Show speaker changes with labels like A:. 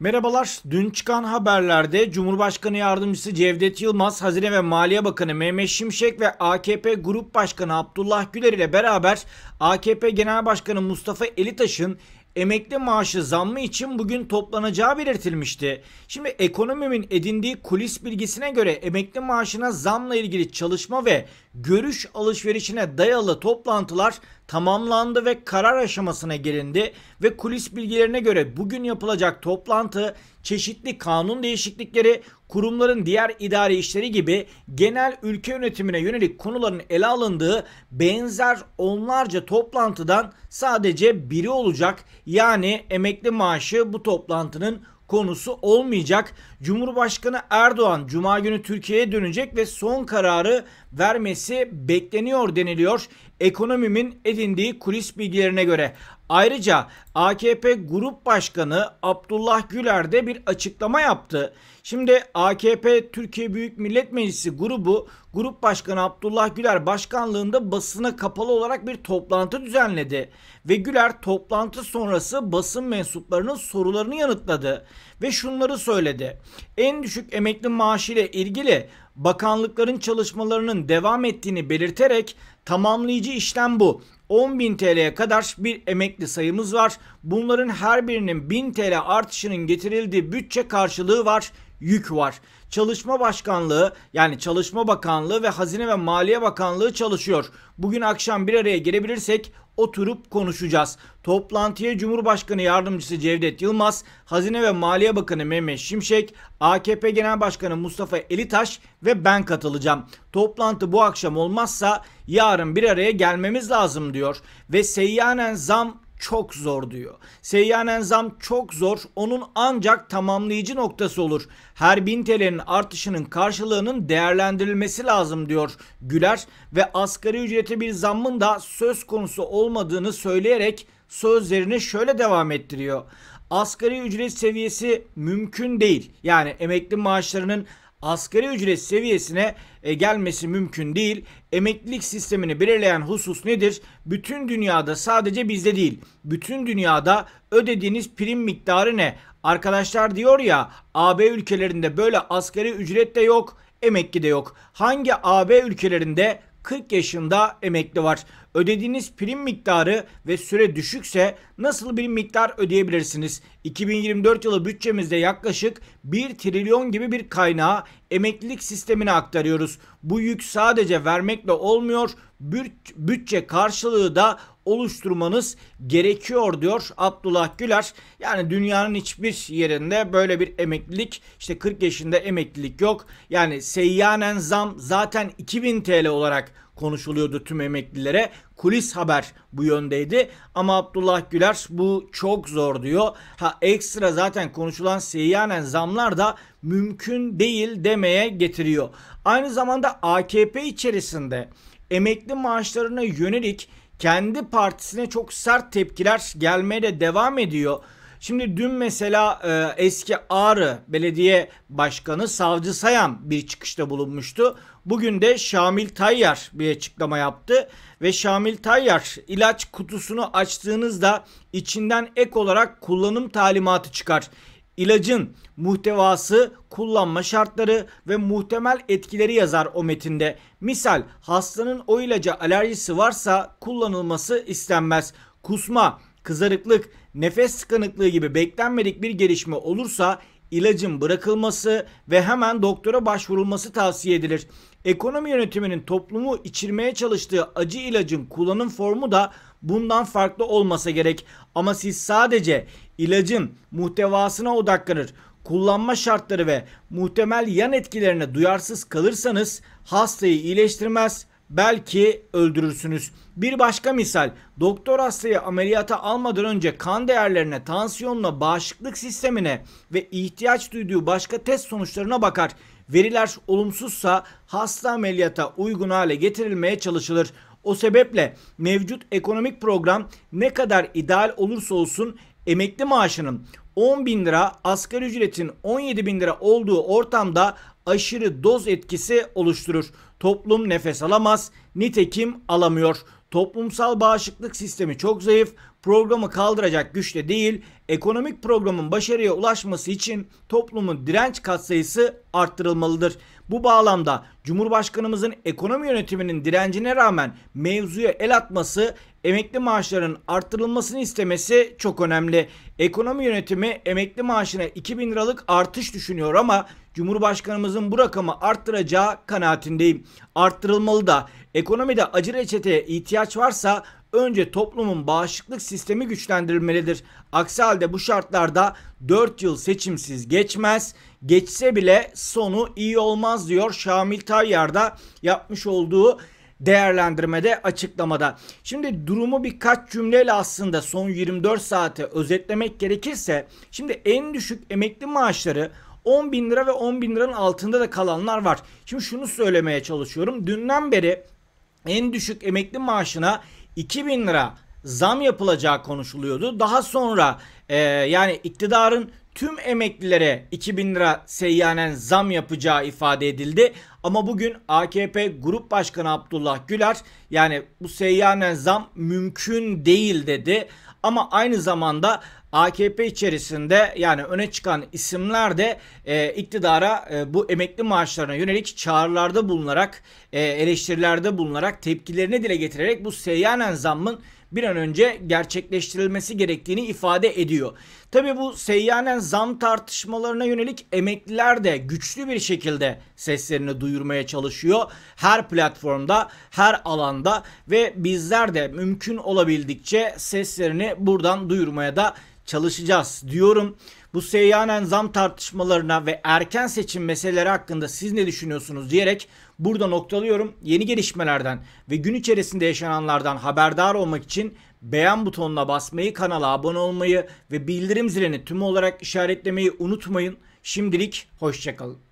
A: Merhabalar. Dün çıkan haberlerde Cumhurbaşkanı Yardımcısı Cevdet Yılmaz, Hazine ve Maliye Bakanı Mehmet Şimşek ve AKP Grup Başkanı Abdullah Güler ile beraber AKP Genel Başkanı Mustafa Elitaş'ın emekli maaşı zammı için bugün toplanacağı belirtilmişti. Şimdi ekonomimin edindiği kulis bilgisine göre emekli maaşına zamla ilgili çalışma ve görüş alışverişine dayalı toplantılar tamamlandı ve karar aşamasına gelindi ve kulis bilgilerine göre bugün yapılacak toplantı çeşitli kanun değişiklikleri, kurumların diğer idari işleri gibi genel ülke yönetimine yönelik konuların ele alındığı benzer onlarca toplantıdan sadece biri olacak. Yani emekli maaşı bu toplantının konusu olmayacak. Cumhurbaşkanı Erdoğan cuma günü Türkiye'ye dönecek ve son kararı vermesi bekleniyor deniliyor. Ekonomimin edindiği kulis bilgilerine göre Ayrıca AKP Grup Başkanı Abdullah Güler de bir açıklama yaptı. Şimdi AKP Türkiye Büyük Millet Meclisi grubu Grup Başkanı Abdullah Güler başkanlığında basına kapalı olarak bir toplantı düzenledi ve Güler toplantı sonrası basın mensuplarının sorularını yanıtladı ve şunları söyledi. En düşük emekli maaşı ile ilgili bakanlıkların çalışmalarının devam ettiğini belirterek tamamlayıcı işlem bu. 10.000 TL'ye kadar bir emekli sayımız var. Bunların her birinin 1000 TL artışının getirildiği bütçe karşılığı var yük var. Çalışma Başkanlığı yani Çalışma Bakanlığı ve Hazine ve Maliye Bakanlığı çalışıyor. Bugün akşam bir araya gelebilirsek oturup konuşacağız. Toplantıya Cumhurbaşkanı Yardımcısı Cevdet Yılmaz, Hazine ve Maliye Bakanı Mehmet Şimşek, AKP Genel Başkanı Mustafa Elitaş ve ben katılacağım. Toplantı bu akşam olmazsa yarın bir araya gelmemiz lazım diyor ve seyyanen zam çok zor diyor. Seyyanen zam çok zor. Onun ancak tamamlayıcı noktası olur. Her bin TL'nin artışının karşılığının değerlendirilmesi lazım diyor Güler ve asgari ücrete bir zammın da söz konusu olmadığını söyleyerek sözlerini şöyle devam ettiriyor asgari ücret seviyesi mümkün değil. Yani emekli maaşlarının asgari ücret seviyesine e, gelmesi mümkün değil. Emeklilik sistemini belirleyen husus nedir? Bütün dünyada sadece bizde değil. Bütün dünyada ödediğiniz prim miktarı ne? Arkadaşlar diyor ya AB ülkelerinde böyle asgari ücret de yok, emekli de yok. Hangi AB ülkelerinde 40 yaşında emekli var ödediğiniz prim miktarı ve süre düşükse nasıl bir miktar ödeyebilirsiniz? 2024 yılı bütçemizde yaklaşık 1 trilyon gibi bir kaynağı emeklilik sistemine aktarıyoruz. Bu yük sadece vermekle olmuyor, bütçe karşılığı da oluşturmanız gerekiyor diyor Abdullah Güler. Yani dünyanın hiçbir yerinde böyle bir emeklilik işte 40 yaşında emeklilik yok. Yani seyyanen zam zaten 2000 TL olarak konuşuluyordu tüm emeklilere. Kulis haber bu yöndeydi ama Abdullah Güler bu çok zor diyor. Ha ekstra zaten konuşulan seyyanen zamlar da mümkün değil demeye getiriyor. Aynı zamanda AKP içerisinde emekli maaşlarına yönelik kendi partisine çok sert tepkiler gelmeye de devam ediyor. Şimdi dün mesela e, eski Ağrı Belediye Başkanı Savcı Sayan bir çıkışta bulunmuştu. Bugün de Şamil Tayyar bir açıklama yaptı ve Şamil Tayyar ilaç kutusunu açtığınızda içinden ek olarak kullanım talimatı çıkar. İlacın muhtevası, kullanma şartları ve muhtemel etkileri yazar o metinde. Misal hastanın o ilaca alerjisi varsa kullanılması istenmez. Kusma, kızarıklık, nefes tıkanıklığı gibi beklenmedik bir gelişme olursa ilacın bırakılması ve hemen doktora başvurulması tavsiye edilir. Ekonomi yönetiminin toplumu içirmeye çalıştığı acı ilacın kullanım formu da bundan farklı olmasa gerek. Ama siz sadece ilacın muhtevasına odaklanır, kullanma şartları ve muhtemel yan etkilerine duyarsız kalırsanız hastayı iyileştirmez, belki öldürürsünüz. Bir başka misal doktor hastayı ameliyata almadan önce kan değerlerine, tansiyonuna, bağışıklık sistemine ve ihtiyaç duyduğu başka test sonuçlarına bakar. Veriler olumsuzsa hasta ameliyata uygun hale getirilmeye çalışılır. O sebeple mevcut ekonomik program ne kadar ideal olursa olsun emekli maaşının 10 bin lira asgari ücretin 17 bin lira olduğu ortamda aşırı doz etkisi oluşturur toplum nefes alamaz, nitekim alamıyor. Toplumsal bağışıklık sistemi çok zayıf, programı kaldıracak güçte de değil, ekonomik programın başarıya ulaşması için toplumun direnç katsayısı arttırılmalıdır. Bu bağlamda Cumhurbaşkanımızın ekonomi yönetiminin direncine rağmen mevzuya el atması, emekli maaşlarının arttırılmasını istemesi çok önemli. Ekonomi yönetimi emekli maaşına 2000 liralık artış düşünüyor ama Cumhurbaşkanımızın bu rakamı arttıracağı kanaatindeyim. Arttırılmalı da Ekonomide acı reçeteye ihtiyaç varsa önce toplumun bağışıklık sistemi güçlendirilmelidir. Aksi halde bu şartlarda 4 yıl seçimsiz geçmez. Geçse bile sonu iyi olmaz diyor Şamil Tayyar'da yapmış olduğu değerlendirmede açıklamada. Şimdi durumu birkaç cümleyle aslında son 24 saate özetlemek gerekirse şimdi en düşük emekli maaşları 10 bin lira ve 10 bin liranın altında da kalanlar var. Şimdi şunu söylemeye çalışıyorum. Dünden beri en düşük emekli maaşına 2000 lira zam yapılacağı konuşuluyordu. Daha sonra e, yani iktidarın tüm emeklilere 2000 lira seyyanen zam yapacağı ifade edildi. Ama bugün AKP Grup Başkanı Abdullah Güler yani bu seyyanen zam mümkün değil dedi. Ama aynı zamanda AKP içerisinde yani öne çıkan isimler de e, iktidara e, bu emekli maaşlarına yönelik çağrılarda bulunarak e, eleştirilerde bulunarak tepkilerini dile getirerek bu seyyanen zammın bir an önce gerçekleştirilmesi gerektiğini ifade ediyor. Tabii bu seyyanen zam tartışmalarına yönelik emekliler de güçlü bir şekilde seslerini duyurmaya çalışıyor. Her platformda, her alanda ve bizler de mümkün olabildikçe seslerini buradan duyurmaya da çalışacağız diyorum. Bu seyyanen zam tartışmalarına ve erken seçim meseleleri hakkında siz ne düşünüyorsunuz diyerek burada noktalıyorum. Yeni gelişmelerden ve gün içerisinde yaşananlardan haberdar olmak için beğen butonuna basmayı, kanala abone olmayı ve bildirim zilini tüm olarak işaretlemeyi unutmayın. Şimdilik hoşçakalın.